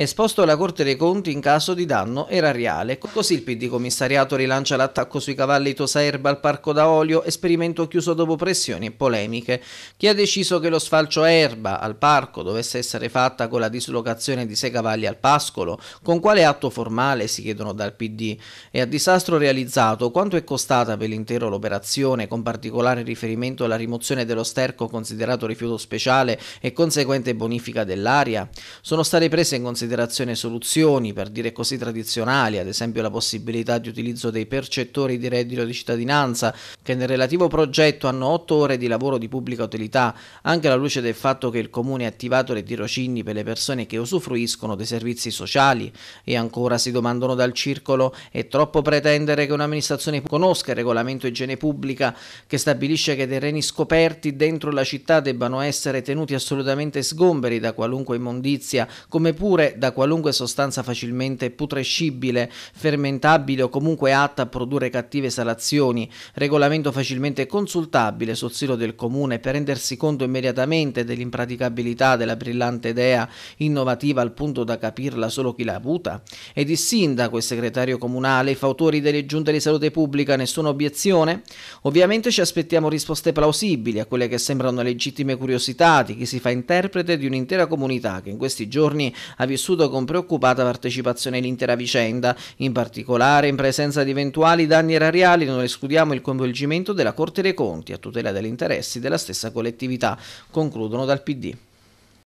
esposto alla Corte dei Conti in caso di danno erariale. Così il PD commissariato rilancia l'attacco sui cavalli Tosaerba al Parco da Olio, esperimento chiuso dopo pressioni e polemiche. Chi ha deciso che lo sfalcio erba al parco dovesse essere fatta con la dislocazione di sei cavalli al pascolo? Con quale atto formale si chiedono dal PD? E a disastro realizzato quanto è costata per l'intero l'operazione, con particolare riferimento alla rimozione dello sterco considerato rifiuto speciale e conseguente bonifica dell'aria? Sono state prese in considerazione considerazione soluzioni, per dire così tradizionali, ad esempio la possibilità di utilizzo dei percettori di reddito di cittadinanza, che nel relativo progetto hanno 8 ore di lavoro di pubblica utilità, anche alla luce del fatto che il Comune ha attivato le tirocini per le persone che usufruiscono dei servizi sociali. E ancora si domandano dal circolo, è troppo pretendere che un'amministrazione conosca il regolamento igiene pubblica che stabilisce che i terreni scoperti dentro la città debbano essere tenuti assolutamente sgomberi da qualunque immondizia, come pure da qualunque sostanza facilmente putrescibile, fermentabile o comunque atta a produrre cattive salazioni, regolamento facilmente consultabile sul sito del comune per rendersi conto immediatamente dell'impraticabilità della brillante idea innovativa al punto da capirla solo chi l'ha avuta? Ed il sindaco e segretario comunale, i fautori delle giunte di salute pubblica, nessuna obiezione? Ovviamente ci aspettiamo risposte plausibili a quelle che sembrano legittime curiosità di chi si fa interprete di un'intera comunità che in questi giorni ha vissuto vissuto con preoccupata partecipazione l'intera vicenda. In particolare, in presenza di eventuali danni erariali, non escludiamo il coinvolgimento della Corte dei Conti a tutela degli interessi della stessa collettività. Concludono dal PD.